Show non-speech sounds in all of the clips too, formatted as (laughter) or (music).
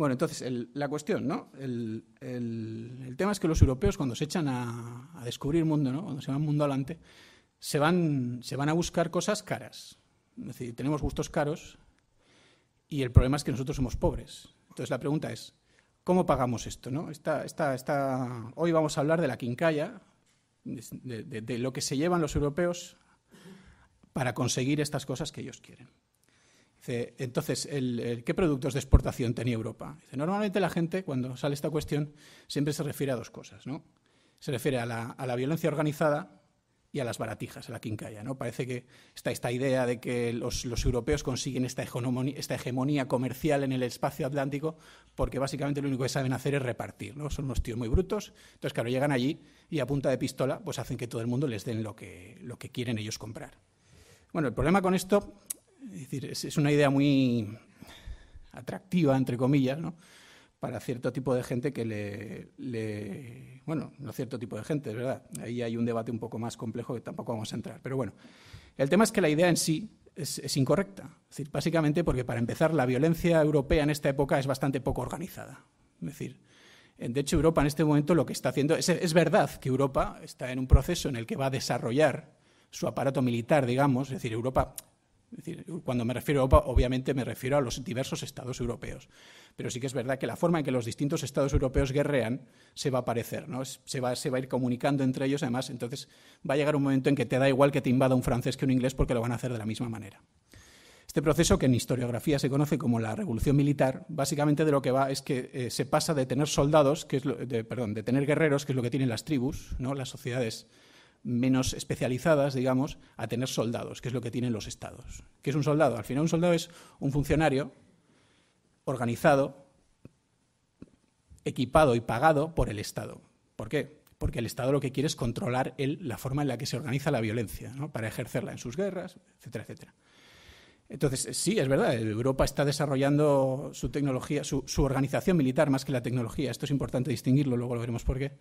Bueno, entonces, la cuestión, ¿no? El, tema es que los europeos cuando se echan a, a descubrir mundo, ¿no? Cuando se van mundo adelante, se van, se van a buscar cosas caras. Es decir, tenemos gustos caros y el problema es que nosotros somos pobres. Entonces, la pregunta es, ¿cómo pagamos esto, no? Hoy vamos a hablar de la quincalla, de lo que se llevan los europeos para conseguir estas cosas que ellos quieren entonces, ¿qué productos de exportación tenía Europa? normalmente la gente, cuando sale esta cuestión, siempre se refiere a dos cosas, ¿no? Se refiere a la, violencia organizada y a las baratijas, a la quincalla, ¿no? Parece que está esta idea de que los, europeos consiguen esta hegemonía, comercial en el espacio atlántico porque básicamente lo único que saben hacer es repartir, Son unos tíos muy brutos, entonces claro, llegan allí y a punta de pistola pues hacen que todo el mundo les den lo que, lo que quieren ellos comprar. Bueno, el problema con esto es decir, es, una idea muy atractiva, entre comillas, ¿no? para cierto tipo de gente que le, Bueno, no cierto tipo de gente, es verdad. Ahí hay un debate un poco más complejo que tampoco vamos a entrar. Pero bueno, el tema es que la idea en sí es, incorrecta. Es decir, básicamente porque, para empezar, la violencia europea en esta época es bastante poco organizada. Es decir, de hecho, Europa en este momento lo que está haciendo... Es, es verdad que Europa está en un proceso en el que va a desarrollar su aparato militar, digamos. Es decir, Europa es decir, cuando me refiero a Europa, obviamente me refiero a los diversos estados europeos. Pero sí que es verdad que la forma en que los distintos estados europeos guerrean se va a parecer, ¿no? se, va, a ir comunicando entre ellos. Además, entonces va a llegar un momento en que te da igual que te invada un francés que un inglés porque lo van a hacer de la misma manera. Este proceso, que en historiografía se conoce como la revolución militar, básicamente de lo que va es que eh, se pasa de tener soldados, que es perdón, de tener guerreros, que es lo que tienen las tribus, ¿no? las sociedades menos especializadas, digamos, a tener soldados, que es lo que tienen los estados. ¿Qué es un soldado? Al final un soldado es un funcionario organizado, equipado y pagado por el Estado. ¿Por qué? Porque el Estado lo que quiere es controlar la forma en la que se organiza la violencia, para ejercerla en sus guerras, etcétera, etcétera. Entonces, sí, es verdad, Europa está desarrollando su tecnología, su organización militar más que la tecnología. Esto es importante distinguirlo, luego lo veremos por qué.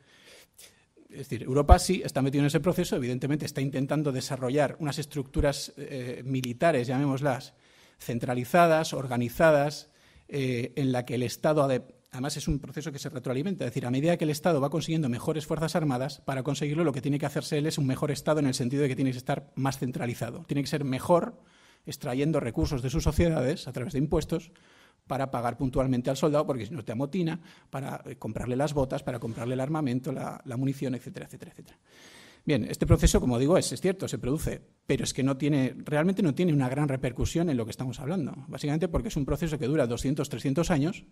Es decir, Europa sí está metido en ese proceso, evidentemente está intentando desarrollar unas estructuras eh, militares, llamémoslas, centralizadas, organizadas, eh, en la que el Estado, además es un proceso que se retroalimenta, es decir, a medida que el Estado va consiguiendo mejores fuerzas armadas, para conseguirlo lo que tiene que hacerse él es un mejor Estado en el sentido de que tiene que estar más centralizado, tiene que ser mejor extrayendo recursos de sus sociedades a través de impuestos para pagar puntualmente al soldado, porque si no te amotina, para eh, comprarle las botas, para comprarle el armamento, la, munición, etcétera, etcétera, etcétera. Bien, este proceso, como digo, es, cierto, se produce, pero es que no tiene, realmente no tiene una gran repercusión en lo que estamos hablando, básicamente porque es un proceso que dura 200, 300 años,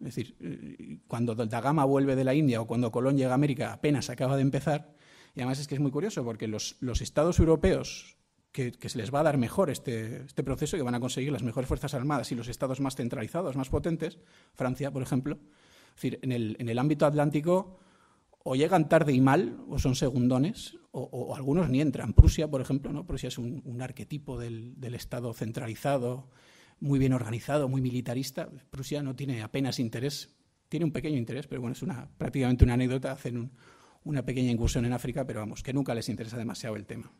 es decir, eh, cuando Da Gama vuelve de la India o cuando Colón llega a América apenas acaba de empezar, y además es que es muy curioso porque los estados europeos que, se les va a dar mejor este, este proceso y que van a conseguir las mejores Fuerzas Armadas y los estados más centralizados, más potentes, Francia, por ejemplo. Es decir, en el, en el ámbito atlántico o llegan tarde y mal, o son segundones, o, algunos ni entran. Prusia, por ejemplo, ¿no? Prusia es un, arquetipo del, Estado centralizado, muy bien organizado, muy militarista. Prusia no tiene apenas interés, tiene un pequeño interés, pero bueno, es una, prácticamente una anécdota. Hacen una pequeña incursión en África, pero vamos, que nunca les interesa demasiado el tema.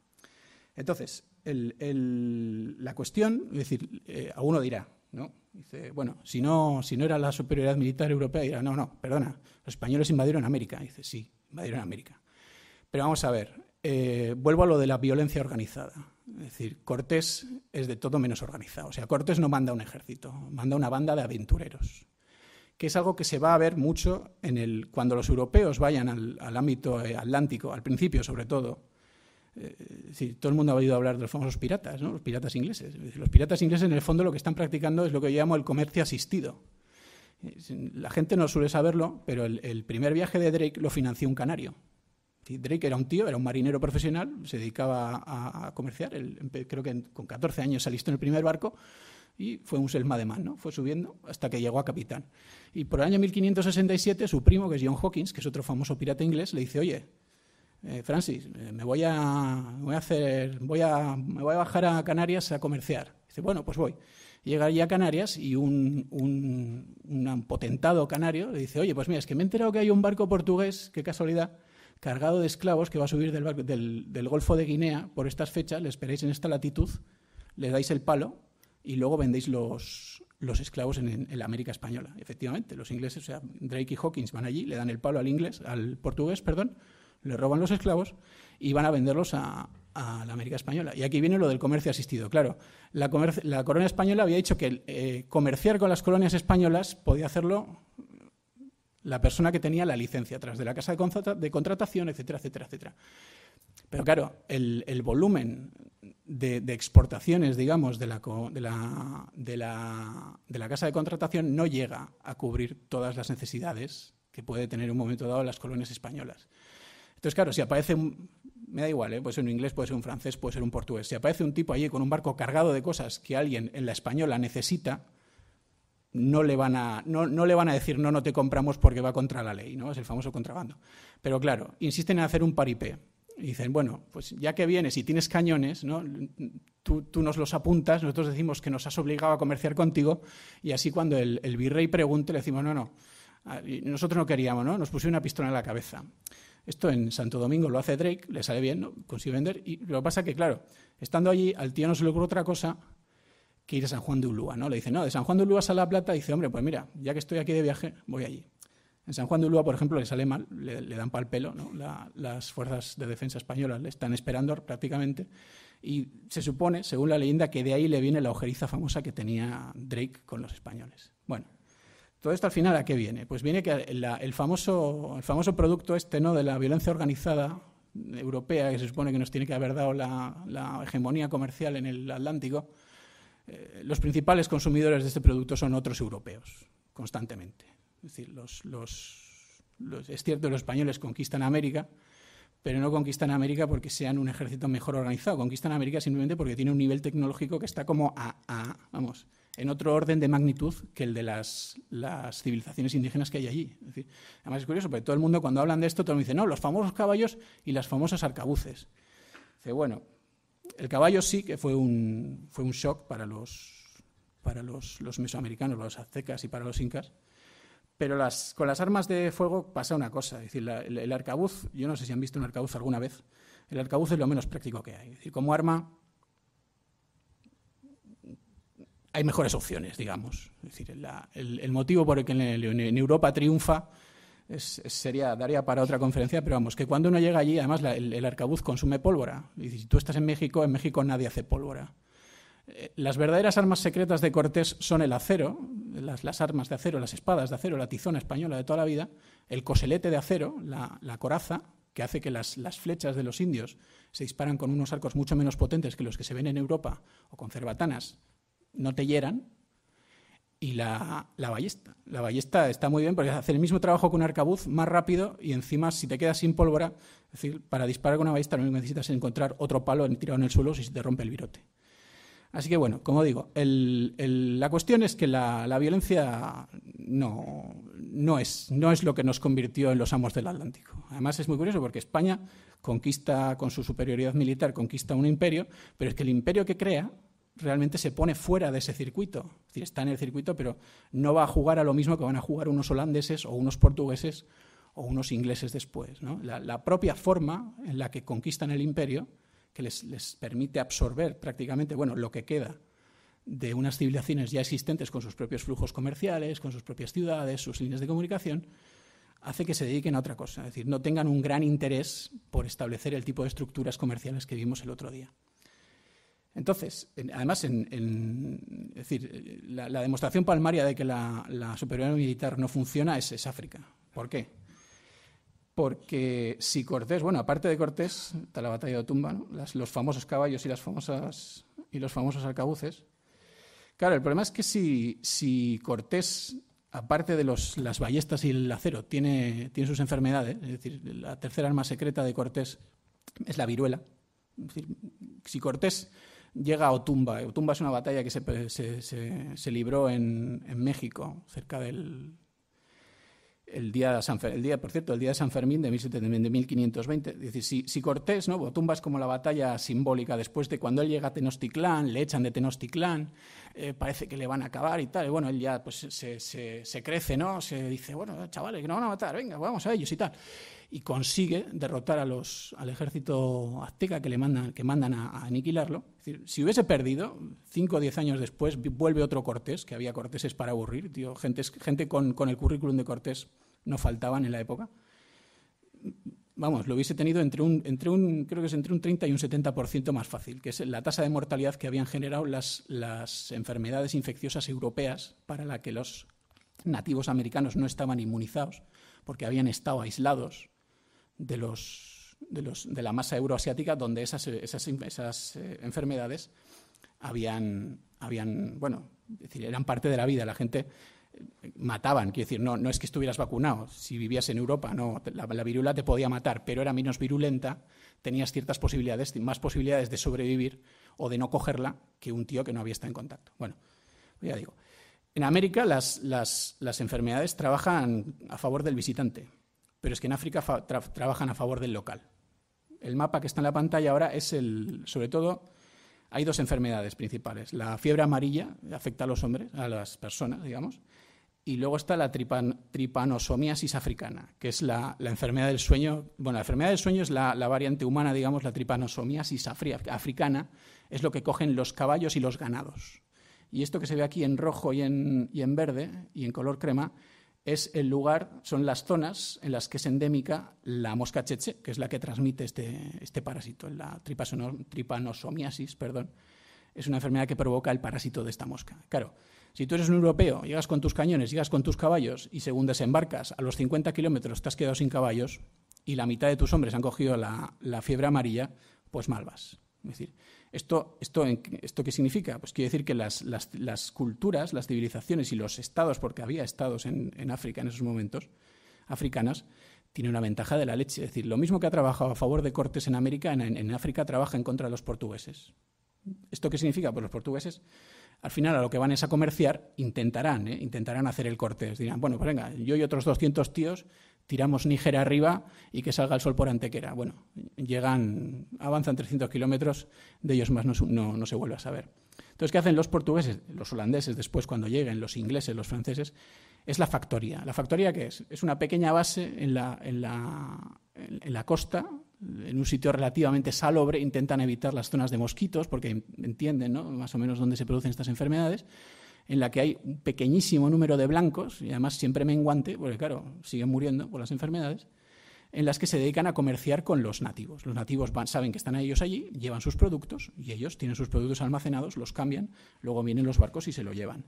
Entonces, la cuestión, es decir, eh, a uno dirá, ¿no? Dice, bueno, si no, si no era la superioridad militar europea, dirá, no, no, perdona, los españoles invadieron América. Dice, sí, invadieron América. Pero vamos a ver, eh, vuelvo a lo de la violencia organizada. Es decir, Cortés es de todo menos organizado. O sea, Cortés no manda un ejército, manda una banda de aventureros, que es algo que se va a ver mucho en el, cuando los europeos vayan al ámbito eh, atlántico, al principio sobre todo, eh, todo el mundo ha oído hablar de los famosos piratas, los piratas ingleses. Los piratas ingleses en el fondo lo que están practicando es lo que yo llamo el comercio asistido. La gente no suele saberlo, pero el, primer viaje de Drake lo financió un canario. Drake era un tío, era un marinero profesional, se dedicaba a, comerciar, creo que con 14 años salió en el primer barco y fue un selma de mano fue subiendo hasta que llegó a capitán. Y por el año 1567 su primo, que es John Hawkins, que es otro famoso pirata inglés, le dice, oye, eh, Francis, eh, me voy a, voy a hacer, voy a, me voy a bajar a Canarias a comerciar. Dice, bueno, pues voy. Llega allí a Canarias y un, un, potentado canario le dice, oye, pues mira, es que me he enterado que hay un barco portugués, qué casualidad, cargado de esclavos que va a subir del, del, Golfo de Guinea por estas fechas, le esperáis en esta latitud, le dais el palo y luego vendéis los, esclavos en, la América española. Efectivamente, los ingleses, o sea, Drake y Hawkins van allí, le dan el palo al inglés, al portugués, perdón, le roban los esclavos y van a venderlos a, la América Española. Y aquí viene lo del comercio asistido. Claro, la, corona española había dicho que eh, comerciar con las colonias españolas podía hacerlo la persona que tenía la licencia tras de la casa de, contratación, etcétera, etcétera, etcétera. Pero claro, el, volumen de, exportaciones, digamos, de la, de la casa de contratación no llega a cubrir todas las necesidades que puede tener en un momento dado las colonias españolas. Entonces, claro, si aparece un, me da igual, ¿eh? puede ser un inglés, puede ser un francés, puede ser un portugués. Si aparece un tipo allí con un barco cargado de cosas que alguien en la española necesita, no le van a, no, le van a decir no, no te compramos porque va contra la ley, ¿no? Es el famoso contrabando. Pero claro, insisten en hacer un paripé. Y dicen, bueno, pues ya que vienes y tienes cañones, ¿no? tú, nos los apuntas, nosotros decimos que nos has obligado a comerciar contigo, y así cuando el, el virrey pregunte, le decimos, no, no, nosotros no queríamos, ¿no? Nos pusieron una pistola en la cabeza. Esto en Santo Domingo lo hace Drake, le sale bien, consigue vender. Y lo que pasa que, claro, estando allí, al tío no se le ocurre otra cosa que ir a San Juan de Ulúa, ¿no? Le dice, no, de San Juan de Ulúa a La Plata, dice, hombre, pues mira, ya que estoy aquí de viaje, voy allí. En San Juan de Ulúa, por ejemplo, le sale mal, le, dan pal pelo, las fuerzas de defensa españolas le están esperando prácticamente. Y se supone, según la leyenda, que de ahí le viene la ojeriza famosa que tenía Drake con los españoles. Bueno, todo esto al final a qué viene? Pues viene que el, famoso, el famoso producto este ¿no? de la violencia organizada europea, que se supone que nos tiene que haber dado la, hegemonía comercial en el Atlántico, eh, los principales consumidores de este producto son otros europeos, constantemente. Es decir, los, los, es cierto los españoles conquistan América, pero no conquistan América porque sean un ejército mejor organizado, conquistan América simplemente porque tiene un nivel tecnológico que está como a, a vamos, en otro orden de magnitud que el de las, civilizaciones indígenas que hay allí. además es curioso, porque todo el mundo cuando hablan de esto, todo el dice, no, los famosos caballos y las famosas arcabuces. Dice, bueno, el caballo sí que fue un, fue un shock para los, para los, mesoamericanos, los aztecas y para los incas, pero con las armas de fuego pasa una cosa. Es decir, el, el, arcabuz, yo no sé si han visto un arcabuz alguna vez, el arcabuz es lo menos práctico que hay. Es decir, como arma hay mejores opciones, digamos. Es decir, el, motivo por el que en, Europa triunfa sería, daría para otra conferencia, pero vamos, que cuando uno llega allí, además el, arcabuz consume pólvora. Y si tú estás en México, en México nadie hace pólvora. Eh, las verdaderas armas secretas de Cortés son el acero, las, armas de acero, las espadas de acero, la tizona española de toda la vida, el coselete de acero, la, coraza, que hace que las, las, flechas de los indios se disparan con unos arcos mucho menos potentes que los que se ven en Europa, o con cerbatanas, no te hieran, y la, la, ballesta. La ballesta está muy bien porque hace el mismo trabajo que un arcabuz, más rápido, y encima si te quedas sin pólvora, es decir, para disparar con una ballesta lo único que necesitas es encontrar otro palo tirado en el suelo si se te rompe el virote. Así que bueno, como digo, la cuestión es que la, la violencia no, no, es, no es lo que nos convirtió en los amos del Atlántico. Además es muy curioso porque España conquista, con su superioridad militar, conquista un imperio, pero es que el imperio que crea realmente se pone fuera de ese circuito. está en el circuito, pero no va a jugar a lo mismo que van a jugar unos holandeses o unos portugueses o unos ingleses después. La, propia forma en la que conquistan el imperio, que les, permite absorber prácticamente bueno, lo que queda de unas civilizaciones ya existentes con sus propios flujos comerciales, con sus propias ciudades, sus líneas de comunicación, hace que se dediquen a otra cosa. Es decir, no tengan un gran interés por establecer el tipo de estructuras comerciales que vimos el otro día. Entonces, además, es decir, la, demostración palmaria de que la, superioridad militar no funciona es, África. ¿Por qué? Porque si Cortés, bueno, aparte de Cortés, está la batalla de Tumba, los famosos caballos y, las famosas, y los famosos arcabuces. Claro, el problema es que si, Cortés, aparte de los, las ballestas y el acero, tiene, tiene sus enfermedades, es decir, la tercera arma secreta de Cortés es la viruela. si Cortés llega a Otumba. Otumba es una batalla que se, se, libró en, México, cerca del el día, de San, el día, por cierto, el día de San Fermín de, 1520. si, Cortés, ¿no? Otumba es como la batalla simbólica después de cuando él llega a Tenochtitlán, le echan de Tenochtitlán, eh, parece que le van a acabar y tal. Y bueno, él ya pues se, crece, ¿no? Se dice, bueno, chavales, que no van a matar, venga, pues vamos a ellos y tal. Y consigue derrotar a los, al ejército azteca que le mandan, que mandan a, aniquilarlo. si hubiese perdido, cinco o diez años después, vuelve otro Cortés, que había Cortéses para aburrir, tío, gente, gente con, con el currículum de Cortés no faltaban en la época vamos, lo hubiese tenido entre un, entre un, creo que es entre un 30 y un 70% más fácil, que es la tasa de mortalidad que habían generado las, las enfermedades infecciosas europeas para la que los nativos americanos no estaban inmunizados, porque habían estado aislados de, los, los, de la masa euroasiática, donde esas, esas, eh, enfermedades habían, habían, bueno, decir, eran parte de la vida. La gente mataban. Quiero decir, no, no es que estuvieras vacunado. Si vivías en Europa, no, la, virula viruela te podía matar, pero era menos virulenta, tenías ciertas posibilidades, más posibilidades de sobrevivir o de no cogerla que un tío que no había estado en contacto. Bueno, pues ya digo. En América las, enfermedades trabajan a favor del visitante, pero es que en África trabajan a favor del local. El mapa que está en la pantalla ahora es el, sobre todo, hay dos enfermedades principales. La fiebre amarilla afecta a los hombres, a las personas, digamos, y luego está la tripanosomiasis africana, que es la, enfermedad del sueño. Bueno, la enfermedad del sueño es la, variante humana, digamos, la tripanosomiasis africana, es lo que cogen los caballos y los ganados. Y esto que se ve aquí en rojo y en, verde y en color crema es el lugar, son las zonas en las que es endémica la mosca cheche, que es la que transmite este, este parásito, la tripanosomiasis, perdón. Es una enfermedad que provoca el parásito de esta mosca. Claro, si tú eres un europeo, llegas con tus cañones, llegas con tus caballos y según desembarcas a los 50 kilómetros te has quedado sin caballos y la mitad de tus hombres han cogido la, fiebre amarilla, pues mal vas. Es decir, ¿esto, esto, ¿esto qué significa? Pues quiere decir que las, culturas, las civilizaciones y los estados, porque había estados en, África en esos momentos, africanas, tiene una ventaja de la leche. Es decir, lo mismo que ha trabajado a favor de Cortes en América, en, en, África trabaja en contra de los portugueses. ¿Esto qué significa? Pues los portugueses al final a lo que van es a comerciar, intentarán, ¿eh? intentarán hacer el corte. Dirán, bueno, pues venga, yo y otros 200 tíos tiramos Níger arriba y que salga el sol por Antequera. Bueno, llegan, avanzan 300 kilómetros, de ellos más no, se vuelve a saber. Entonces, ¿qué hacen los portugueses, los holandeses después cuando lleguen, los ingleses, los franceses? Es la factoría. ¿La factoría qué es? Es una pequeña base en en la, en la costa, en un sitio relativamente salobre, intentan evitar las zonas de mosquitos, porque entienden ¿no? más o menos dónde se producen estas enfermedades, en la que hay un pequeñísimo número de blancos, y además siempre menguante, porque claro, siguen muriendo por las enfermedades, en las que se dedican a comerciar con los nativos. Los nativos saben que están ellos allí, llevan sus productos, y ellos tienen sus productos almacenados, los cambian, luego vienen los barcos y se lo llevan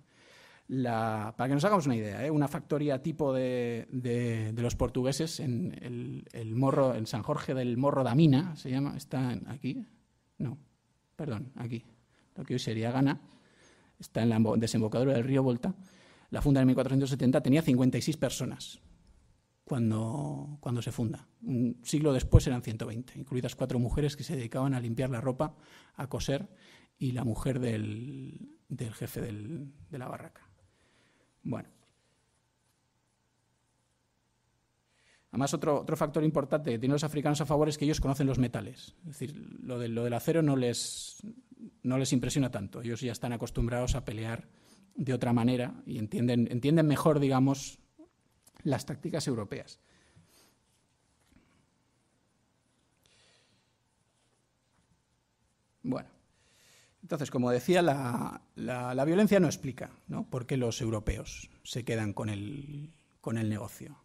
para que nos hagamos una idea, ¿eh? una factoría tipo de, los portugueses en el, morro, en San Jorge del Morro da Mina, se llama, está aquí, no, perdón, aquí, lo que hoy sería Gana está en la desembocadura del río Volta. La funda en 1470 tenía 56 personas cuando, se funda. Un siglo después eran 120, incluidas cuatro mujeres que se dedicaban a limpiar la ropa, a coser y la mujer del, jefe de la barraca. Bueno. Además, otro, otro factor importante que tienen los africanos a favor es que ellos conocen los metales. Es decir, lo, lo del acero no les, no les impresiona tanto. Ellos ya están acostumbrados a pelear de otra manera y entienden, entienden mejor, digamos, las tácticas europeas. Bueno. Entonces, como decía, la, la, violencia no explica ¿no? por qué los europeos se quedan con el, con el negocio.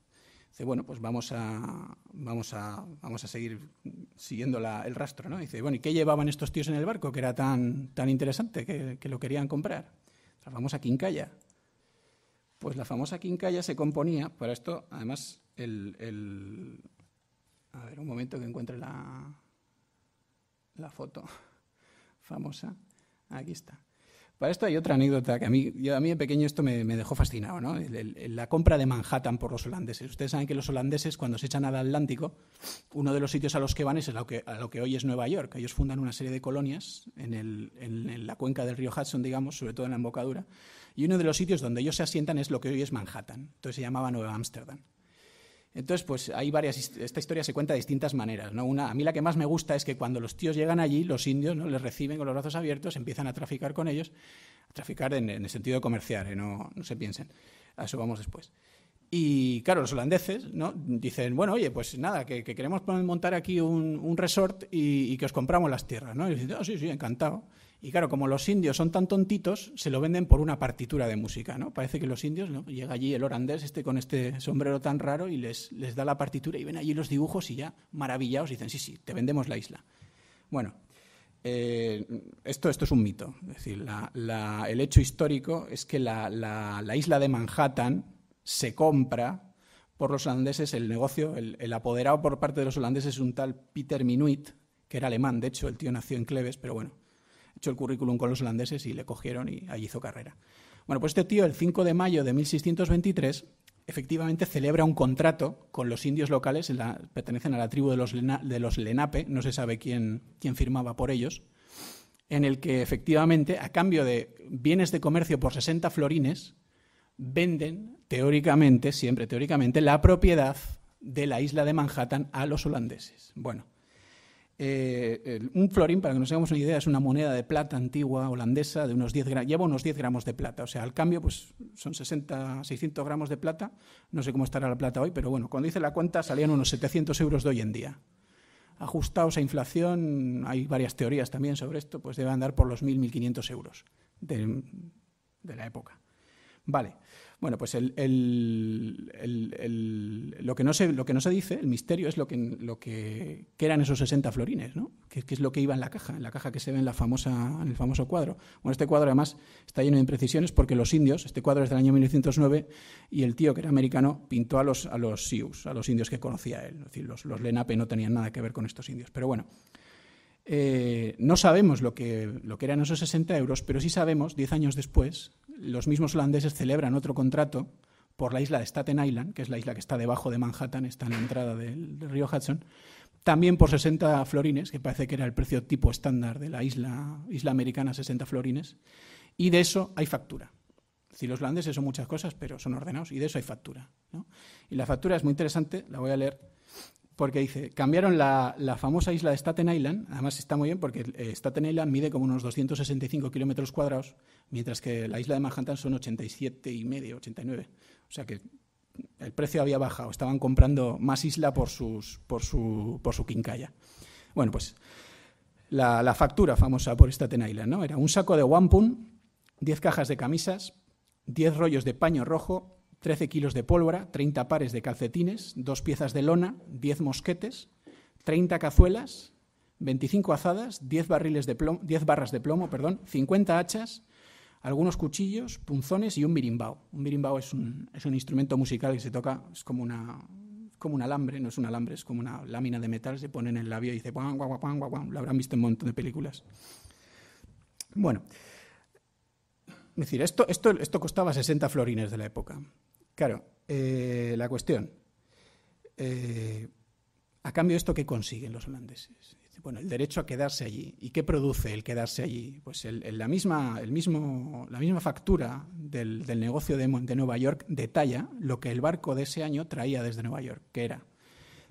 Dice, bueno, pues vamos a, vamos vamos a seguir siguiendo el rastro. ¿no? Dice, bueno, ¿y qué llevaban estos tíos en el barco que era tan, tan interesante que, lo querían comprar? La famosa quincalla. Pues la famosa quincalla se componía, para esto, además, el, el, A ver, un momento que encuentre la foto famosa. Aquí está. Para esto hay otra anécdota que a mí, yo, a mí de pequeño esto me, dejó fascinado, ¿no? la compra de Manhattan por los holandeses. Ustedes saben que los holandeses, cuando se echan al Atlántico, uno de los sitios a los que van es a lo que, a lo que hoy es Nueva York. Ellos fundan una serie de colonias en, en la cuenca del río Hudson, digamos, sobre todo en la embocadura. Y uno de los sitios donde ellos se asientan es lo que hoy es Manhattan. Entonces se llamaba Nueva Ámsterdam. Entonces, pues hay varias, esta historia se cuenta de distintas maneras. ¿no? Una, a mí la que más me gusta es que cuando los tíos llegan allí, los indios ¿no? les reciben con los brazos abiertos, empiezan a traficar con ellos, a traficar en, el sentido comercial, ¿eh? no, se piensen, a eso vamos después. Y claro, los holandeses ¿no? dicen, bueno, oye, pues nada, que, queremos montar aquí un, resort y, que os compramos las tierras. ¿no? Y dicen, oh, sí, sí, encantado. Y claro, como los indios son tan tontitos, se lo venden por una partitura de música, ¿no? Parece que los indios, ¿no? Llega allí el holandés este con este sombrero tan raro y les, les da la partitura y ven allí los dibujos y ya maravillados dicen, sí, sí, te vendemos la isla. Bueno, eh, esto, esto es un mito. Es decir, el hecho histórico es que la, isla de Manhattan se compra por los holandeses, el negocio, el, el apoderado por parte de los holandeses es un tal Peter Minuit, que era alemán, de hecho, el tío nació en Cleves, pero bueno hecho el currículum con los holandeses y le cogieron y allí hizo carrera. Bueno, pues este tío el 5 de mayo de 1623 efectivamente celebra un contrato con los indios locales, pertenecen a la tribu de los, de los Lenape, no se sabe quién, quién firmaba por ellos, en el que efectivamente, a cambio de bienes de comercio por 60 florines, venden teóricamente, siempre teóricamente, la propiedad de la isla de Manhattan a los holandeses. Bueno, eh, un florín, para que nos hagamos una idea, es una moneda de plata antigua holandesa de unos 10 gramos, lleva unos 10 gramos de plata, o sea, al cambio pues son 60, 600 gramos de plata, no sé cómo estará la plata hoy, pero bueno, cuando hice la cuenta salían unos 700 euros de hoy en día. Ajustados a inflación, hay varias teorías también sobre esto, pues debe andar por los 1.000, 1.500 euros de, de la época. Vale. Bueno, pues el, lo, que no se, lo que no se dice, el misterio, es lo que, lo que, eran esos 60 florines, ¿no? Que, es lo que iba en la caja, en la caja que se ve en, la famosa, en el famoso cuadro. Bueno, este cuadro además está lleno de imprecisiones porque los indios, este cuadro es del año 1909, y el tío que era americano pintó a los, a los Sioux, a los indios que conocía él. Es decir, los, Lenape no tenían nada que ver con estos indios. Pero bueno, eh, no sabemos lo que, lo que eran esos 60 euros, pero sí sabemos, 10 años después, los mismos holandeses celebran otro contrato por la isla de Staten Island, que es la isla que está debajo de Manhattan, está en la entrada del, río Hudson, también por 60 florines, que parece que era el precio tipo estándar de la isla, isla americana, 60 florines, y de eso hay factura. Es decir, los holandeses son muchas cosas, pero son ordenados, y de eso hay factura. Y la factura es muy interesante, la voy a leer, porque dice, cambiaron la, famosa isla de Staten Island, además está muy bien porque eh, Staten Island mide como unos 265 kilómetros cuadrados, mientras que la isla de Manhattan son 87 y medio, 89. O sea que el precio había bajado, estaban comprando más isla por, sus, por, su, por su quincalla. Bueno, pues la, factura famosa por Staten Island, ¿no? Era un saco de wampum, 10 cajas de camisas, 10 rollos de paño rojo, 13 kilos de pólvora, 30 pares de calcetines, dos piezas de lona, 10 mosquetes, 30 cazuelas, 25 azadas, 10, barriles de plomo, 10 barras de plomo, perdón, 50 hachas, algunos cuchillos, punzones y un mirimbao. Un mirimbao es un, instrumento musical que se toca, es como una, como un alambre, no es un alambre, es como una lámina de metal, se pone en el labio y dice guau, guau, guau, guau, lo habrán visto en un montón de películas. Bueno, es decir, esto, esto costaba 60 florines de la época. Claro, eh, la cuestión. Eh, ¿A cambio de esto qué consiguen los holandeses? Bueno, el derecho a quedarse allí. ¿Y qué produce el quedarse allí? Pues la, misma, el mismo, la misma factura del, negocio de, Nueva York detalla lo que el barco de ese año traía desde Nueva York, que era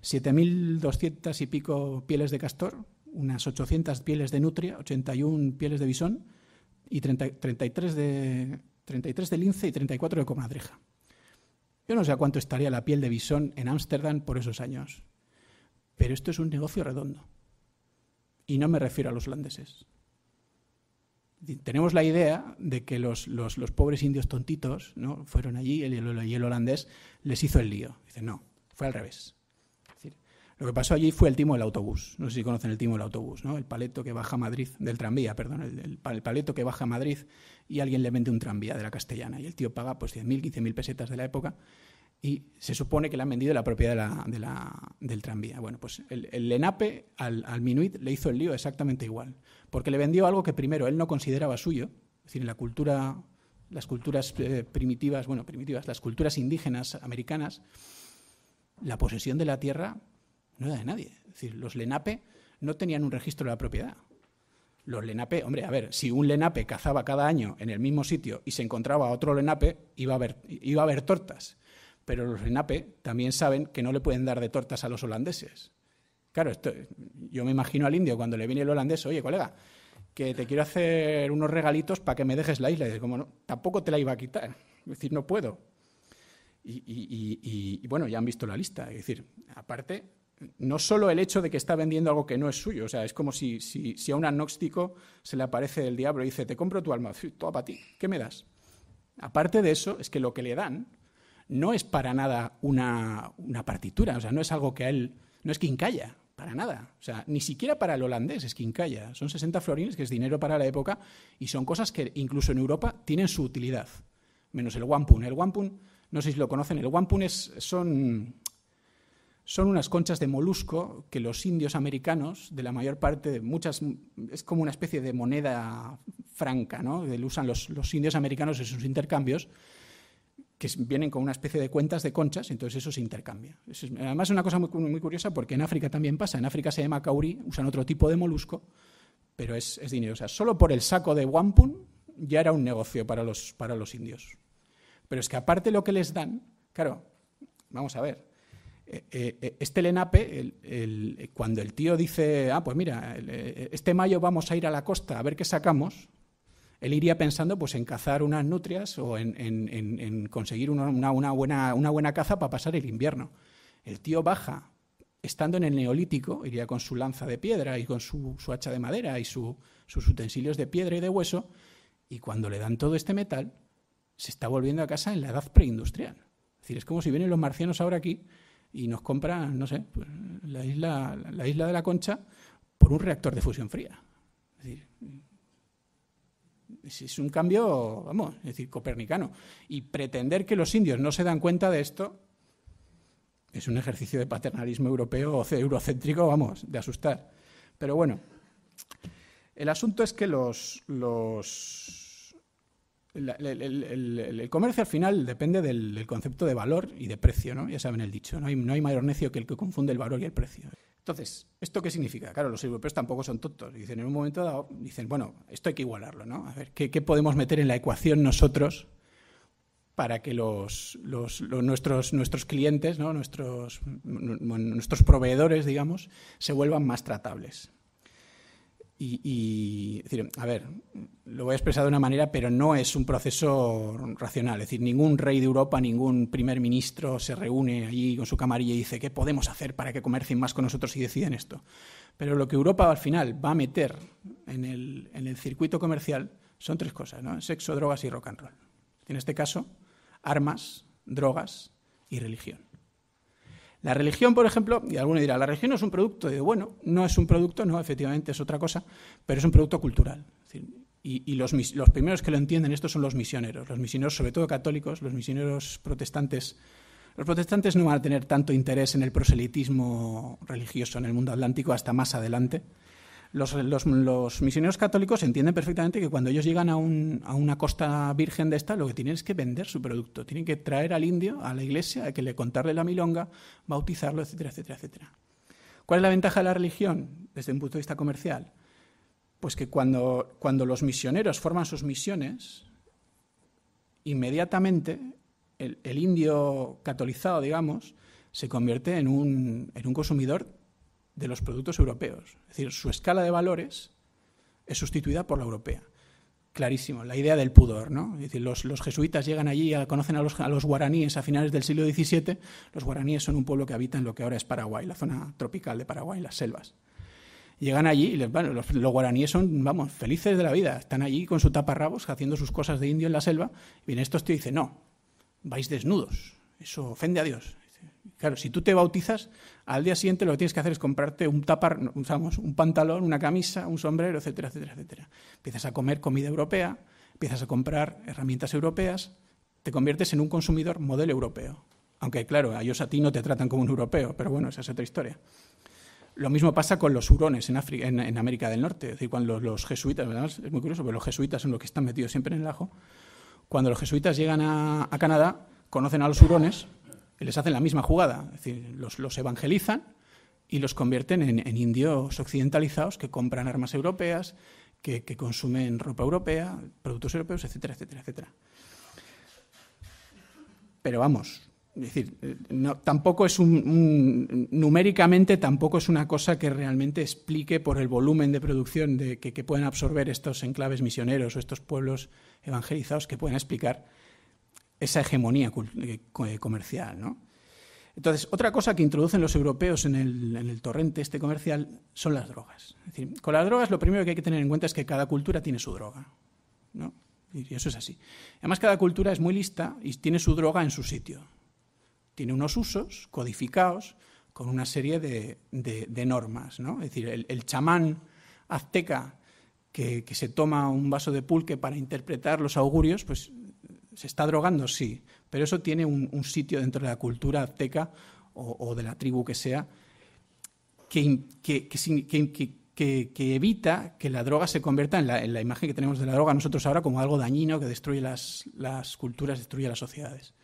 7.200 y pico pieles de castor, unas 800 pieles de nutria, 81 pieles de bisón y 33, de, 33 de lince y 34 de comadreja. Yo no sé a cuánto estaría la piel de bisón en Ámsterdam por esos años, pero esto es un negocio redondo. Y no me refiero a los holandeses. Tenemos la idea de que los, pobres indios tontitos ¿no? fueron allí y el, el holandés les hizo el lío. Dicen, no, fue al revés. Lo que pasó allí fue el timo del autobús. No sé si conocen el timo del autobús, ¿no? El paleto que baja a Madrid, del tranvía, perdón, el, paleto que baja a Madrid y alguien le vende un tranvía de la castellana. Y el tío paga pues 10.000, 15.000 pesetas de la época y se supone que le han vendido la propiedad del tranvía. Bueno, pues el, el Lenape al, Minuit le hizo el lío exactamente igual, porque le vendió algo que primero él no consideraba suyo, es decir, en la cultura, las culturas eh, primitivas, bueno, primitivas, las culturas indígenas americanas, la posesión de la tierra no era de nadie. Es decir, los Lenape no tenían un registro de la propiedad. Los Lenape, hombre, a ver, si un Lenape cazaba cada año en el mismo sitio y se encontraba otro Lenape, iba a haber, iba a haber tortas. Pero los Lenape también saben que no le pueden dar de tortas a los holandeses. Claro, esto, yo me imagino al indio cuando le viene el holandés, oye, colega, que te quiero hacer unos regalitos para que me dejes la isla. Y dice, como no, tampoco te la iba a quitar. Es decir, no puedo. Y, y, bueno, ya han visto la lista. Es decir, aparte, no solo el hecho de que está vendiendo algo que no es suyo, o sea, es como si, si, a un agnóstico se le aparece el diablo y dice, te compro tu alma, todo para ti, ¿qué me das? Aparte de eso, es que lo que le dan no es para nada una, partitura, o sea, no es algo que a él, no es quincalla, para nada, o sea, ni siquiera para el holandés es quincalla, son 60 florines, que es dinero para la época, y son cosas que incluso en Europa tienen su utilidad, menos el wampum. El wampum, no sé si lo conocen, el wampum es, son son unas conchas de molusco que los indios americanos, de la mayor parte de muchas, es como una especie de moneda franca, ¿no? Que usan los, indios americanos en sus intercambios, que vienen con una especie de cuentas de conchas, entonces eso se intercambia. además, es una cosa muy, curiosa porque en África también pasa. En África se llama kauri, usan otro tipo de molusco, pero es, dinero. O sea, solo por el saco de wampum ya era un negocio para los, para los indios. Pero es que aparte lo que les dan, claro, vamos a ver, eh, eh, este Lenape, cuando el tío dice, ah, pues mira, eh, este mayo vamos a ir a la costa a ver qué sacamos, él iría pensando pues, en cazar unas nutrias o en, conseguir una, buena, caza para pasar el invierno. El tío baja, estando en el neolítico, iría con su lanza de piedra y con su, hacha de madera y sus utensilios de piedra y de hueso, y cuando le dan todo este metal, se está volviendo a casa en la edad preindustrial. Es decir, es como si vienen los marcianos ahora aquí y nos compran, no sé, pues, la, isla, la isla de la Concha por un reactor de fusión fría. Es decir, es un cambio, vamos, es decir, copernicano. Y pretender que los indios no se dan cuenta de esto es un ejercicio de paternalismo europeo o eurocéntrico, vamos, de asustar. Pero bueno, el asunto es que los, los el, comercio al final depende del, concepto de valor y de precio, ¿no? Ya saben el dicho, no hay, no mayor necio que el que confunde el valor y el precio. Entonces, ¿esto qué significa? Claro, los europeos tampoco son tontos. Dicen, en un momento dado, dicen, bueno, esto hay que igualarlo, ¿no? A ver, ¿qué, podemos meter en la ecuación nosotros para que los, nuestros, nuestros clientes, nuestros, nuestros proveedores, digamos, se vuelvan más tratables? Y, a ver, lo voy a expresar de una manera, pero no es un proceso racional. Es decir, ningún rey de Europa, ningún primer ministro se reúne allí con su camarilla y dice, ¿qué podemos hacer para que comercien más con nosotros y deciden esto? Pero lo que Europa al final va a meter en el, en el circuito comercial son tres cosas, ¿no? Sexo, drogas y rock and roll. En este caso, armas, drogas y religión. La religión, por ejemplo, y alguno dirá, la religión no es un producto, bueno, no es un producto, no, efectivamente es otra cosa, pero es un producto cultural. y, los, los, primeros que lo entienden estos son los misioneros, los misioneros sobre todo católicos, los misioneros protestantes. Los protestantes no van a tener tanto interés en el proselitismo religioso en el mundo atlántico hasta más adelante, los, misioneros católicos entienden perfectamente que cuando ellos llegan a, una costa virgen de esta, lo que tienen es que vender su producto. Tienen que traer al indio a la iglesia, hay que le contarle la milonga, bautizarlo, etcétera, etcétera, etcétera. ¿Cuál es la ventaja de la religión desde un punto de vista comercial? Pues que cuando, cuando los misioneros forman sus misiones, inmediatamente el, indio catolizado, digamos, se convierte en un, en un consumidor de los productos europeos. Es decir, su escala de valores es sustituida por la europea. Clarísimo, la idea del pudor, ¿no? Es decir, los, jesuitas llegan allí, y conocen a los, a los, guaraníes a finales del siglo XVII. Los guaraníes son un pueblo que habita en lo que ahora es Paraguay, la zona tropical de Paraguay, las selvas. Llegan allí y les, van, los, guaraníes son, vamos, felices de la vida. Están allí con su taparrabos haciendo sus cosas de indio en la selva. Y vienen estos tíos y dicen, no, vais desnudos. Eso ofende a Dios. Claro, si tú te bautizas, al día siguiente lo que tienes que hacer es comprarte un tapar, usamos un pantalón, una camisa, un sombrero, etcétera, etcétera, etcétera. Empiezas a comer comida europea, empiezas a comprar herramientas europeas, te conviertes en un consumidor modelo europeo. Aunque claro, a ellos a ti no te tratan como un europeo, pero bueno, esa es otra historia. Lo mismo pasa con los hurones en, América del Norte. Es decir, cuando los, jesuitas, es muy curioso, porque los jesuitas son los que están metidos siempre en el ajo. Cuando los jesuitas llegan a Canadá, conocen a los hurones les hacen la misma jugada. Es decir, los, evangelizan y los convierten en, indios occidentalizados que compran armas europeas, que, consumen ropa europea, productos europeos, etcétera, etcétera, etcétera. Pero vamos, es decir, eh, tampoco es un, numéricamente tampoco es una cosa que realmente explique por el volumen de producción de, que, que, pueden absorber estos enclaves misioneros o estos pueblos evangelizados que pueden explicar esa hegemonía eh, eh, comercial. ¿no? Entonces, otra cosa que introducen los europeos en el, torrente este comercial son las drogas. con las drogas lo primero que hay que tener en cuenta es que cada cultura tiene su droga. ¿no? Y eso es así. Además, cada cultura es muy lista y tiene su droga en su sitio. Tiene unos usos codificados con una serie de, normas. ¿no? Es decir, el, chamán azteca que, que, se toma un vaso de pulque para interpretar los augurios, pues ¿Se está drogando? Sí, pero eso tiene un, sitio dentro de la cultura azteca o, de la tribu que sea que, que, evita que la droga se convierta en la, imagen que tenemos de la droga nosotros ahora como algo dañino que destruye las, culturas, destruye las sociedades.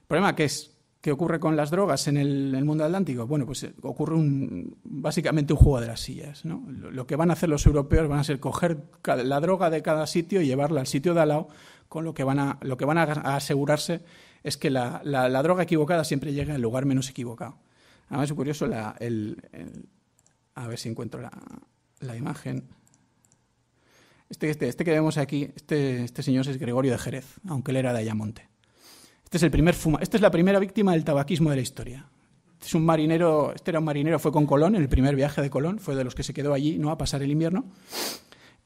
El problema que es, ¿qué ocurre con las drogas en el, mundo atlántico? Bueno, pues eh, ocurre un, básicamente un juego de las sillas. Lo, que van a hacer los europeos van a ser coger la droga de cada sitio y llevarla al sitio de al lado con lo que van a, lo que van a asegurarse es que la, droga equivocada siempre llega al lugar menos equivocado. Además es curioso, a ver si encuentro la, imagen. Este, este, este, que vemos aquí, este, este señor es Gregorio de Jerez, aunque él era de Ayamonte. Este es el primer fuma, esta es la primera víctima del tabaquismo de la historia. Este es un marinero, este era un marinero, fue con Colón, en el primer viaje de Colón, fue de los que se quedó allí, ¿no? A pasar el invierno.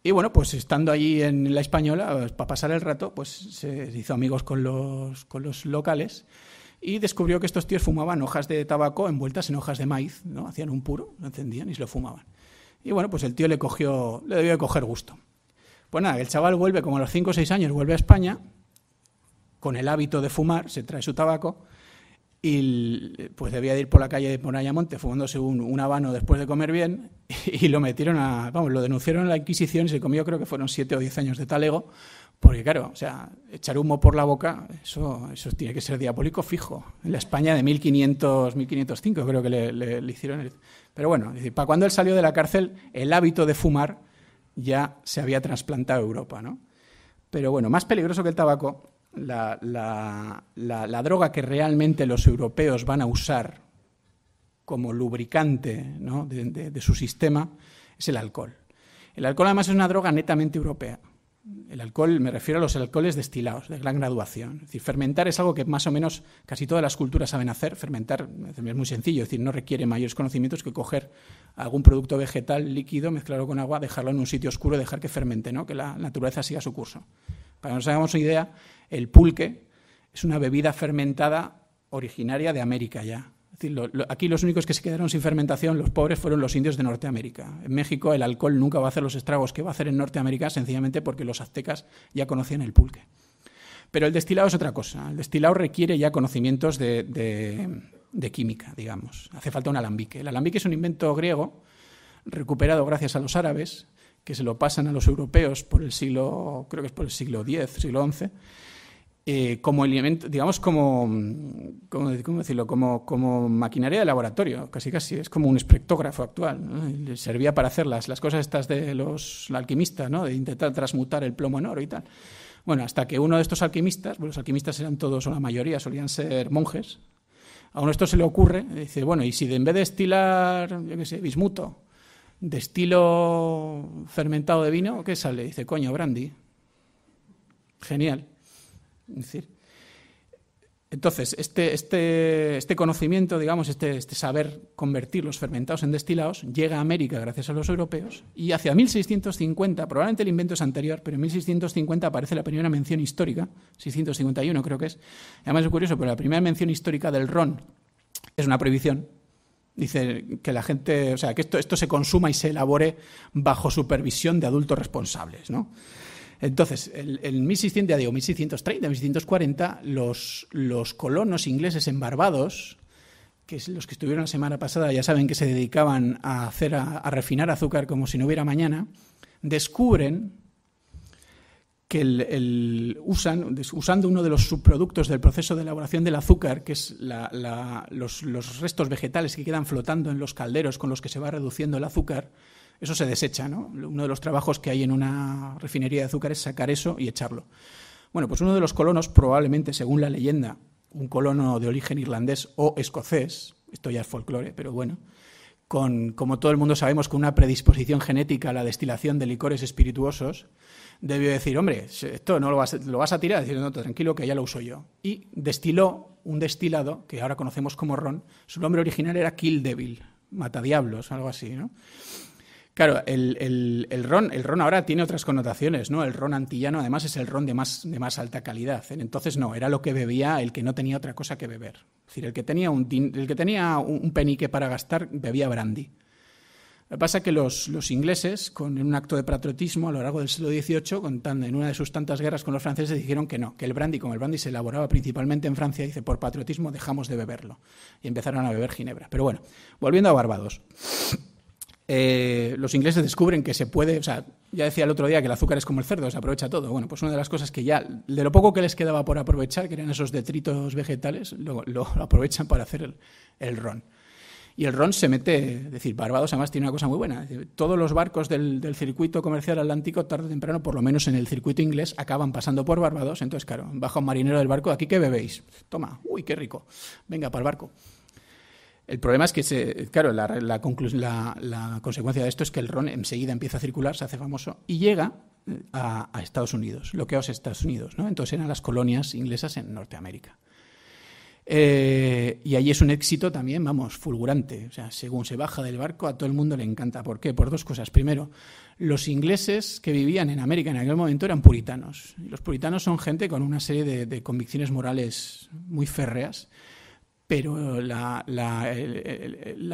Y bueno, pues estando allí en la española, pues, para pasar el rato, pues se hizo amigos con los, locales y descubrió que estos tíos fumaban hojas de tabaco envueltas en hojas de maíz, ¿no? Hacían un puro, lo encendían y se lo fumaban. Y bueno, pues el tío le cogió, le debió de coger gusto. Pues nada, el chaval vuelve como a los 5 o 6 años, vuelve a España, con el hábito de fumar, se trae su tabaco y pues debía de ir por la calle de Ponayamonte fumándose un, un, habano después de comer bien (laughs) y lo metieron a, vamos, lo denunciaron en la Inquisición y se comió creo que fueron siete o diez años de talego, porque claro, o sea, echar humo por la boca, eso, eso tiene que ser diabólico fijo. En la España de 1500, 1505 creo que le, hicieron. Pero bueno, para cuando él salió de la cárcel, el hábito de fumar ya se había trasplantado a Europa, ¿no? Pero bueno, más peligroso que el tabaco la, la, la, droga que realmente los europeos van a usar como lubricante ¿no? de, su sistema es el alcohol. El alcohol además es una droga netamente europea. El alcohol, me refiero a los alcoholes destilados, de gran graduación. Es decir, fermentar es algo que más o menos casi todas las culturas saben hacer. Fermentar es muy sencillo, es decir, no requiere mayores conocimientos que coger algún producto vegetal líquido, mezclarlo con agua, dejarlo en un sitio oscuro, dejar que fermente, ¿no? que la naturaleza siga su curso. Para que nos hagamos una idea, el pulque es una bebida fermentada originaria de América ya. aquí los únicos que se quedaron sin fermentación, los pobres, fueron los indios de Norteamérica. En México el alcohol nunca va a hacer los estragos que va a hacer en Norteamérica sencillamente porque los aztecas ya conocían el pulque. Pero el destilado es otra cosa. El destilado requiere ya conocimientos de química, digamos. Hace falta un alambique. El alambique es un invento griego recuperado gracias a los árabes que se lo pasan a los europeos por el siglo, creo que es por el siglo X, siglo XI, eh, como elemento, digamos, como, mm, decirlo? Como, como, maquinaria de laboratorio, casi casi, es como un espectógrafo actual, servía para hacer las, cosas estas de los alquimistas, De intentar transmutar el plomo en oro y tal. Bueno, hasta que uno de estos alquimistas, los alquimistas eran todos, o la mayoría solían ser monjes, a uno esto se le ocurre, dice, bueno, y si en vez de estilar, yo qué sé, bismuto, de estilo fermentado de vino, ¿qué sale? Dice, coño, brandy. Genial. decir, entonces, este, este, este, conocimiento, digamos, este, este, saber convertir los fermentados en destilados, llega a América gracias a los europeos y hacia 1650, probablemente el invento es anterior, pero en 1650 aparece la primera mención histórica, 651 creo que es. Además es curioso, pero la primera mención histórica del ron es una prohibición, Dice que la gente, o sea, que esto, esto se consuma y se elabore bajo supervisión de adultos responsables, ¿no? Entonces, en, 1600, 1630, 1640, los, los colonos ingleses en Barbados, que los que estuvieron la semana pasada ya saben que se dedicaban a hacer a refinar azúcar como si no hubiera mañana, descubren que el, usan, usando uno de los subproductos del proceso de elaboración del azúcar, que es los, restos vegetales que quedan flotando en los calderos con los que se va reduciendo el azúcar, eso se desecha. ¿no? Uno de los trabajos que hay en una refinería de azúcar es sacar eso y echarlo. Bueno, pues uno de los colonos, probablemente, según la leyenda, un colono de origen irlandés o escocés, esto ya es folclore, pero bueno, con, como todo el mundo sabemos, con una predisposición genética a la destilación de licores espirituosos, debió decir, hombre, esto no lo vas, a tirar, decir, no, tranquilo, que ya lo uso yo. Y destiló un destilado que ahora conocemos como ron. Su nombre original era Kill Devil, Matadiablos, algo así, ¿no? Claro, el, ron, el ron ahora tiene otras connotaciones, ¿no? El ron antillano además es el ron de más, de más alta calidad. Entonces no, era lo que bebía el que no tenía otra cosa que beber. Es decir, el que tenía el que tenía un penique para gastar bebía brandy. Lo que pasa es que los, ingleses, con un acto de patriotismo a lo largo del siglo XVIII, contando en una de sus tantas guerras con los franceses, dijeron que no, que el brandy, como el brandy se elaboraba principalmente en Francia, dice, por patriotismo dejamos de beberlo. Y empezaron a beber ginebra. Pero bueno, volviendo a Barbados. Eh, los ingleses descubren que se puede, o sea, ya decía el otro día que el azúcar es como el cerdo, se aprovecha todo. Bueno, pues una de las cosas que ya, de lo poco que les quedaba por aprovechar, que eran esos detritos vegetales, lo, lo (laughs) aprovechan para hacer el ron. Y el Ron se mete, es decir, Barbados además tiene una cosa muy buena. todos los barcos del, circuito comercial atlántico, tarde o temprano, por lo menos en el circuito inglés, acaban pasando por Barbados. Entonces, claro, baja un marinero del barco, ¿aquí qué bebéis? Toma, uy, qué rico. Venga, para el barco. El problema es que, claro, la, consecuencia de esto es que el ron enseguida empieza a circular, se hace famoso y llega eh, a, Estados Unidos, lo que Estados Unidos. ¿no? Entonces eran las colonias inglesas en Norteamérica. Eh, y ahí es un éxito también, vamos, fulgurante. O sea, según se baja del barco, a todo el mundo le encanta. ¿Por qué? Por dos cosas. Primero, los ingleses que vivían en América en aquel momento eran puritanos. Los puritanos son gente con una serie de, convicciones morales muy férreas, pero la, la,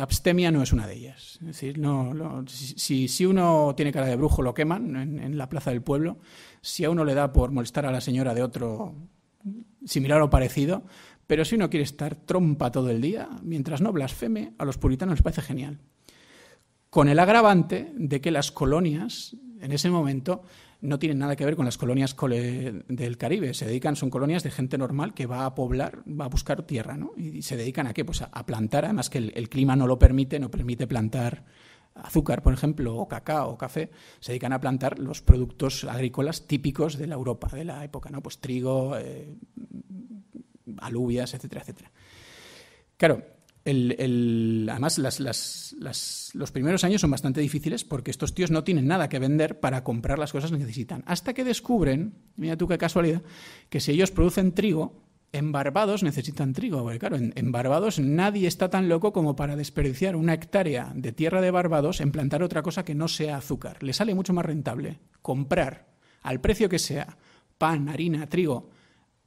abstemia no es una de ellas. Es decir, no, si, si, uno tiene cara de brujo, lo queman en la plaza del pueblo. Si a uno le da por molestar a la señora de otro similar o parecido, pero si uno quiere estar trompa todo el día, mientras no blasfeme, a los puritanos les parece genial. Con el agravante de que las colonias, en ese momento, no tienen nada que ver con las colonias del Caribe. Se dedican, son colonias de gente normal que va a poblar, va a buscar tierra, ¿no? Y se dedican a qué? Pues a, plantar, además que el, clima no lo permite, no permite plantar azúcar, por ejemplo, o cacao, o café, se dedican a plantar los productos agrícolas típicos de la Europa de la época, ¿no? Pues trigo, eh, alubias, etcétera, etcétera. Claro, el, además, los primeros años son bastante difíciles porque estos tíos no tienen nada que vender para comprar las cosas que necesitan. Hasta que descubren, mira tú qué casualidad, que si ellos producen trigo, en Barbados necesitan trigo. Porque claro, en, en Barbados nadie está tan loco como para desperdiciar una hectárea de tierra de Barbados en plantar otra cosa que no sea azúcar. Le sale mucho más rentable comprar al precio que sea pan, harina, trigo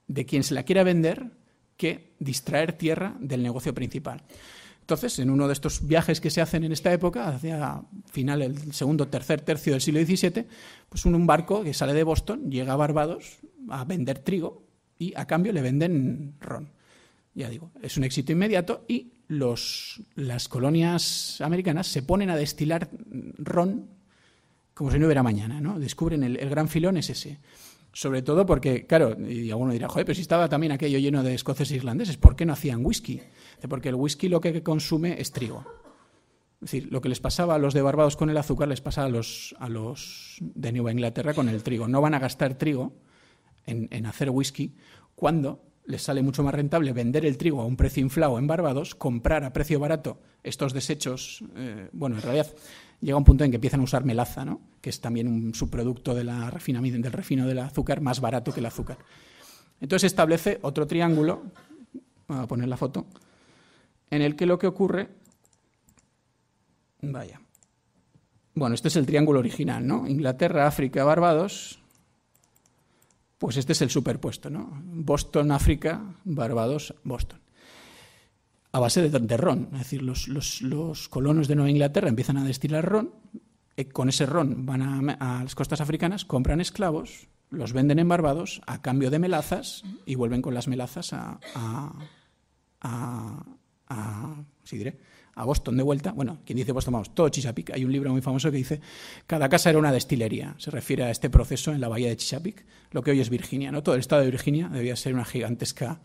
de quien se la quiera vender que distraer tierra del negocio principal. Entonces, en uno de estos viajes que se hacen en esta época, hacia final el segundo, tercer tercio del siglo XVII, pues un barco que sale de Boston llega a Barbados a vender trigo y a cambio le venden ron. Ya digo, es un éxito inmediato y los, las colonias americanas se ponen a destilar ron como si no hubiera mañana, ¿no? Descubren el, el gran filón es ese. Sobre todo porque, claro, y alguno dirá, joder, pero si estaba también aquello lleno de escoceses e irlandeses, ¿por qué no hacían whisky? Porque el whisky lo que consume es trigo. Es decir, lo que les pasaba a los de Barbados con el azúcar les pasa a los, a los de Nueva Inglaterra con el trigo. No van a gastar trigo en, hacer whisky cuando les sale mucho más rentable vender el trigo a un precio inflado en Barbados, comprar a precio barato estos desechos, eh, bueno, en realidad llega un punto en que empiezan a usar melaza, ¿no? que es también un subproducto del refino del azúcar más barato que el azúcar. Entonces establece otro triángulo, voy a poner la foto, en el que lo que ocurre, vaya, bueno, este es el triángulo original, ¿no? Inglaterra, África, Barbados, pues este es el superpuesto, ¿no? Boston, África, Barbados, Boston a base de, ron. Es decir, los, colonos de Nueva Inglaterra empiezan a destilar ron, eh, con ese ron van a, las costas africanas, compran esclavos, los venden en Barbados a cambio de melazas y vuelven con las melazas a, a, a Boston de vuelta. Bueno, quien dice Boston, vamos, todo Chisapic. Hay un libro muy famoso que dice, cada casa era una destilería. Se refiere a este proceso en la bahía de Chisapic, lo que hoy es Virginia. ¿no? Todo el estado de Virginia debía ser una gigantesca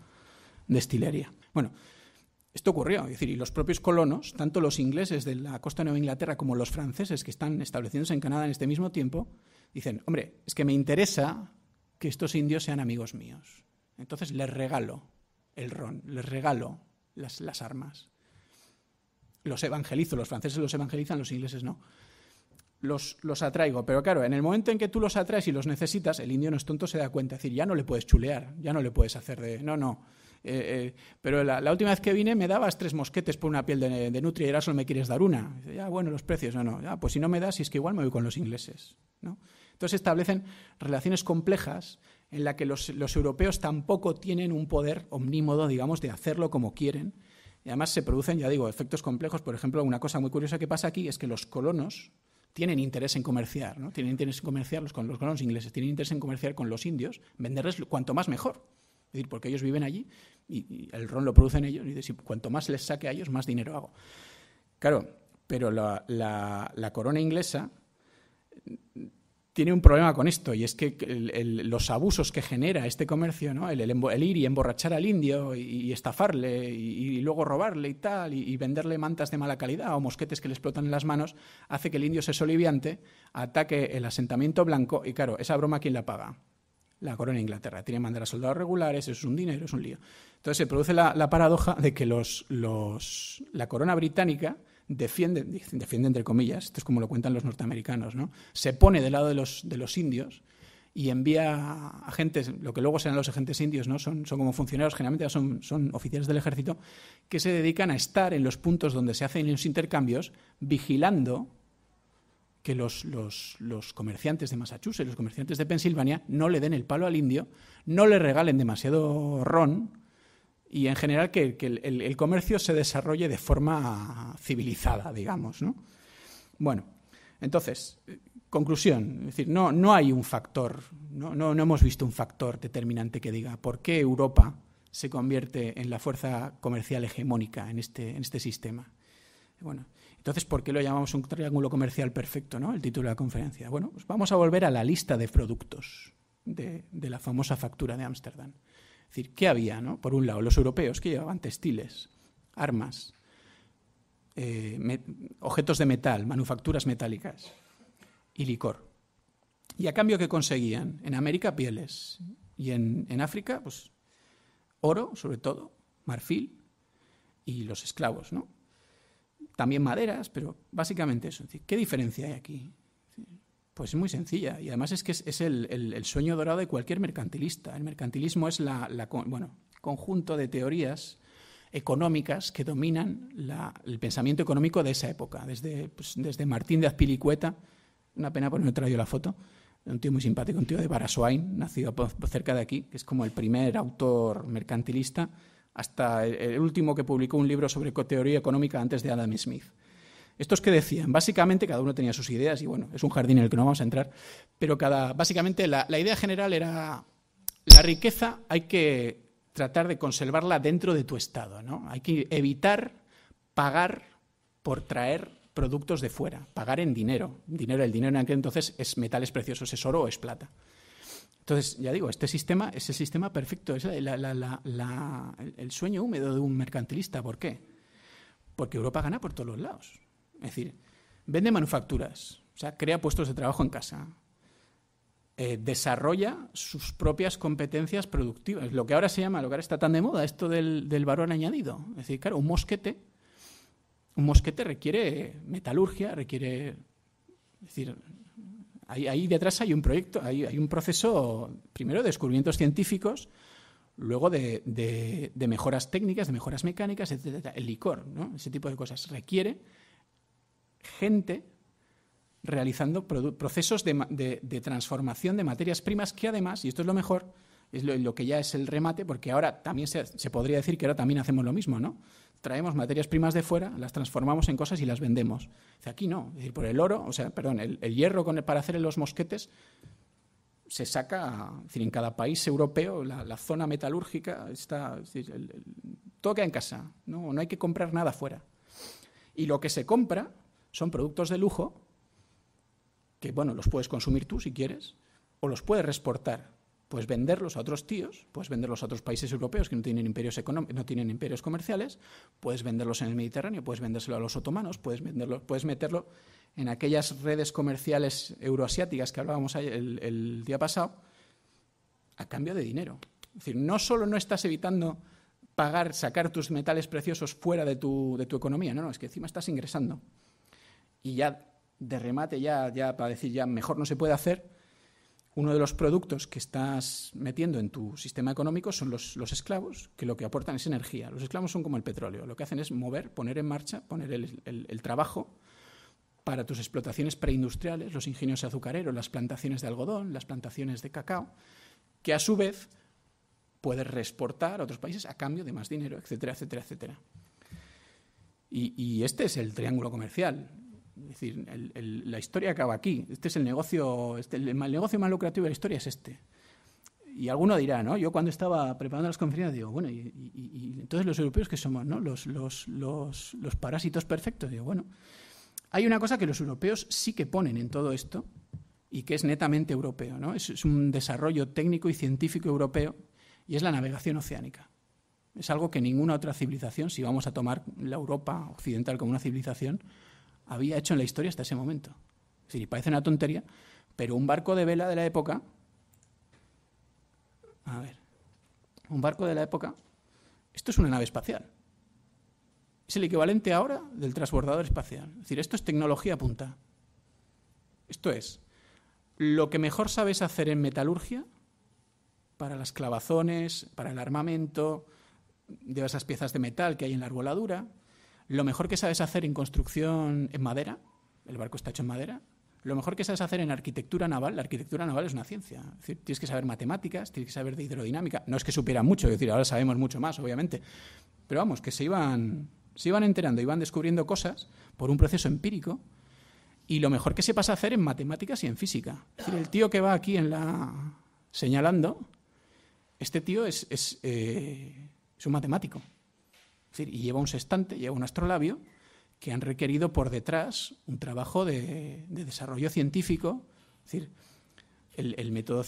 destilería. Bueno, esto ocurrió, decir, y los propios colonos, tanto los ingleses de la costa de Nueva Inglaterra como los franceses que están estableciéndose en Canadá en este mismo tiempo, dicen, hombre, es que me interesa que estos indios sean amigos míos. Entonces les regalo el ron, les regalo las, armas. Los evangelizo, los franceses los evangelizan, los ingleses no. Los, los, atraigo. Pero claro, en el momento en que tú los atraes y los necesitas, el indio no es tonto, se da cuenta. Es decir, ya no le puedes chulear, ya no le puedes hacer de. No, no. Eh, eh, pero la, última vez que vine me dabas tres mosquetes por una piel de, nutria y ahora solo me quieres dar una. ya, bueno, los precios, no, no, pues si no me das, es que igual me voy con los ingleses. Entonces establecen relaciones complejas en la que los, europeos tampoco tienen un poder omnímodo, digamos, de hacerlo como quieren. Y además se producen, ya digo, efectos complejos. Por ejemplo, una cosa muy curiosa que pasa aquí es que los colonos, tienen interés en comerciar, Tienen interés en comerciar con los colonos ingleses, tienen interés en comerciar con los indios, venderles cuanto más mejor. Es decir, porque ellos viven allí y, el ron lo producen ellos. Y cuanto más les saque a ellos, más dinero hago. Claro, pero la, corona inglesa mm, tiene un problema con esto y es que los abusos que genera este comercio, ¿no? el, ir y emborrachar al indio y, estafarle y, luego robarle y tal y, y, venderle mantas de mala calidad o mosquetes que le explotan en las manos, hace que el indio se soliviante, ataque el asentamiento blanco y claro, esa broma ¿quién la paga? la corona de Inglaterra. Tiene que mandar a soldados regulares, eso es un dinero, es un lío. Entonces se produce la, paradoja de que los, los, la corona británica defiende, defiende, entre comillas, esto es como lo cuentan los norteamericanos, ¿no? se pone del lado de los, de los indios y envía agentes, lo que luego serán los agentes indios, ¿no? Son, son como funcionarios, generalmente son, son, oficiales del ejército, que se dedican a estar en los puntos donde se hacen los intercambios, vigilando que los, los, los, comerciantes de Massachusetts, los comerciantes de Pensilvania, no le den el palo al indio, no le regalen demasiado ron y en general que, el, comercio se desarrolle de forma civilizada, digamos. Bueno, entonces, conclusión, es decir, no, no hay un factor, no, no, no hemos visto un factor determinante que diga por qué Europa se convierte en la fuerza comercial hegemónica en este, en este sistema. Bueno, entonces, ¿por qué lo llamamos un triángulo comercial perfecto, ¿no? el título de la conferencia? Bueno, pues vamos a volver a la lista de productos de, la famosa factura de Ámsterdam. Es decir, ¿qué había? No? Por un lado, los europeos que llevaban textiles, armas, eh, objetos de metal, manufacturas metálicas y licor. ¿Y a cambio qué conseguían? En América, pieles. Y en, en África, pues oro, sobre todo, marfil y los esclavos, ¿no? también maderas, pero básicamente eso. ¿Qué diferencia hay aquí? Pues es muy sencilla y además es que es, el, sueño dorado de cualquier mercantilista. El mercantilismo es la, bueno, conjunto de teorías económicas que dominan el pensamiento económico de esa época, desde, pues, desde Martín de Azpilicueta, una pena por no traído la foto, un tío muy simpático, un tío de Barasoain, nacido cerca de aquí, que es como el primer autor mercantilista hasta el último que publicó un libro sobre teoría económica antes de Adam Smith. Estos que decían, básicamente cada uno tenía sus ideas y bueno, es un jardín en el que no vamos a entrar, pero cada, básicamente la, idea general era la riqueza hay que tratar de conservarla dentro de tu estado, ¿no? Hay que evitar pagar por traer productos de fuera, pagar en dinero. Dinero, el dinero en aquel entonces es metales preciosos, es oro o es plata. Entonces, ya digo, este sistema es el sistema perfecto, es el sueño húmedo de un mercantilista. ¿Por qué? Porque Europa gana por todos los lados. Es decir, vende manufacturas, o sea, crea puestos de trabajo en casa, eh, desarrolla sus propias competencias productivas. Lo que ahora se llama, lo que ahora está tan de moda, esto del, del valor añadido. Es decir, claro, un mosquete, un mosquete requiere metalurgia, requiere es decir, Ahí, detrás hay un proyecto, hay, un proceso, primero, de descubrimientos científicos, luego de, mejoras técnicas, de mejoras mecánicas, etc. El licor, ¿no? Ese tipo de cosas. Requiere gente realizando procesos de transformación de materias primas que además, y esto es lo mejor, es lo, que ya es el remate, porque ahora también se, podría decir que ahora también hacemos lo mismo, ¿no? Traemos materias primas de fuera, las transformamos en cosas y las vendemos. aquí no, decir, por el oro, o sea, perdón, el, hierro para hacer los mosquetes se saca, en cada país europeo la, zona metalúrgica está, todo queda en casa, ¿no? hay que comprar nada fuera. Y lo que se compra son productos de lujo que, bueno, los puedes consumir tú si quieres, o los puedes exportar Puedes venderlos a otros tíos, puedes venderlos a otros países europeos que no tienen imperios no tienen imperios comerciales, puedes venderlos en el Mediterráneo, puedes vendérselo a los otomanos, puedes venderlo, puedes meterlo en aquellas redes comerciales euroasiáticas que hablábamos el, el día pasado, a cambio de dinero. Es decir, no solo no estás evitando pagar, sacar tus metales preciosos fuera de tu, de tu economía, no, no, es que encima estás ingresando. Y ya de remate, ya, ya para decir ya mejor no se puede hacer, uno de los productos que estás metiendo en tu sistema económico son los, esclavos, que lo que aportan es energía. Los esclavos son como el petróleo, lo que hacen es mover, poner en marcha, poner el, trabajo para tus explotaciones preindustriales, los ingenios azucareros, las plantaciones de algodón, las plantaciones de cacao, que a su vez puedes reexportar a otros países a cambio de más dinero, etcétera, etcétera, etcétera. y este es el triángulo comercial. Es decir, la historia acaba aquí. Este es el negocio, este, el, negocio más lucrativo de la historia es este. Y alguno dirá, ¿no? Yo cuando estaba preparando las conferencias digo, bueno, y, entonces los europeos que somos, ¿no? Los, los, los, los parásitos perfectos. Digo, bueno, hay una cosa que los europeos sí que ponen en todo esto y que es netamente europeo, ¿no? es un desarrollo técnico y científico europeo y es la navegación oceánica. Es algo que ninguna otra civilización, si vamos a tomar la Europa occidental como una civilización, había hecho en la historia hasta ese momento. Es decir, parece una tontería, pero un barco de vela de la época. A ver. Un barco de la época. Esto es una nave espacial. Es el equivalente ahora del transbordador espacial. Es decir, esto es tecnología punta. Esto es lo que mejor sabes hacer en metalurgia para las clavazones, para el armamento, de esas piezas de metal que hay en la arboladura, lo mejor que sabes hacer en construcción en madera, el barco está hecho en madera, lo mejor que sabes hacer en arquitectura naval, la arquitectura naval es una ciencia. tienes que saber matemáticas, tienes que saber de hidrodinámica. No es que supiera mucho, es decir, ahora sabemos mucho más, obviamente. Pero vamos, que se iban, se iban enterando, iban descubriendo cosas por un proceso empírico. Y lo mejor que se pasa a hacer en matemáticas y en física. el tío que va aquí en la señalando, este tío es, es eh, un matemático y lleva un sextante, lleva un astrolabio, que han requerido por detrás un trabajo de, desarrollo científico. Es decir, el, método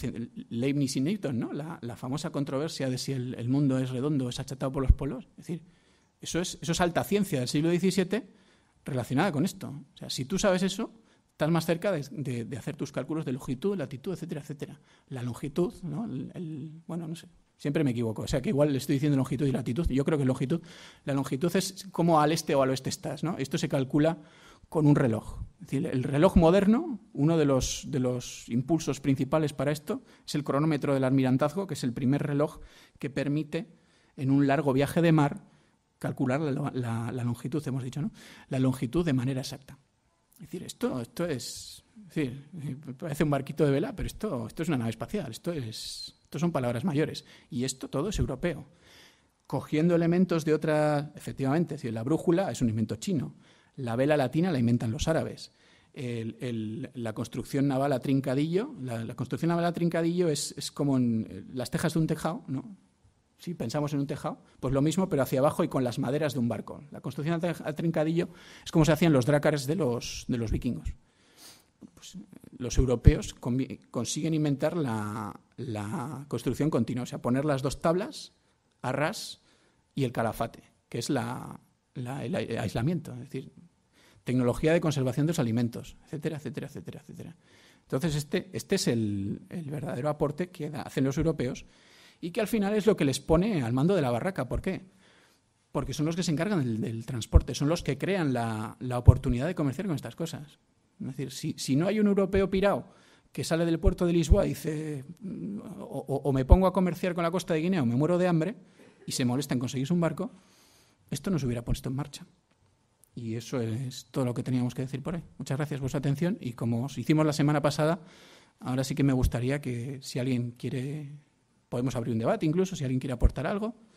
Leibniz y Newton, ¿no? la, famosa controversia de si el, mundo es redondo o es achatado por los polos. Es decir, eso es, eso es alta ciencia del siglo XVII relacionada con esto. O sea, si tú sabes eso, estás más cerca de, de, hacer tus cálculos de longitud, latitud, etcétera, etcétera. La longitud, ¿no? El, bueno, no sé, Siempre me equivoco. O sea, que igual le estoy diciendo longitud y latitud. Yo creo que longitud, la longitud es como al este o al oeste estás. ¿no? Esto se calcula con un reloj. Es decir, el reloj moderno, uno de los, de los impulsos principales para esto, es el cronómetro del almirantazgo, que es el primer reloj que permite, en un largo viaje de mar, calcular la, longitud, hemos dicho, ¿no? La longitud de manera exacta. Es decir, esto, esto es, es decir, parece un barquito de vela, pero esto, esto es una nave espacial, esto es, esto son palabras mayores. Y esto todo es europeo. Cogiendo elementos de otra, efectivamente, es la brújula es un invento chino, la vela latina la inventan los árabes. la construcción naval a trincadillo, la, construcción naval a trincadillo es, es como en eh, las tejas de un tejado, ¿no? si pensamos en un tejado, pues lo mismo, pero hacia abajo y con las maderas de un barco. La construcción a trincadillo es como se hacían los drácares de los, de los vikingos. Pues, los europeos consiguen inventar la, construcción continua, o sea, poner las dos tablas Arras y el calafate, que es el aislamiento, es decir, tecnología de conservación de los alimentos, etcétera, etcétera, etcétera, etcétera. Entonces, este, este es el, verdadero aporte que hacen los europeos y que al final es lo que les pone al mando de la barraca. ¿Por qué? Porque son los que se encargan del, transporte, son los que crean la oportunidad de comerciar con estas cosas. Es decir, si, no hay un europeo pirao que sale del puerto de Lisboa y dice, o, o, me pongo a comerciar con la costa de Guinea o me muero de hambre, y se molesta en conseguirse un barco, esto no se hubiera puesto en marcha. Y eso es todo lo que teníamos que decir por hoy. Muchas gracias por su atención y como os hicimos la semana pasada, ahora sí que me gustaría que si alguien quiere, podemos abrir un debate incluso, si alguien quiere aportar algo.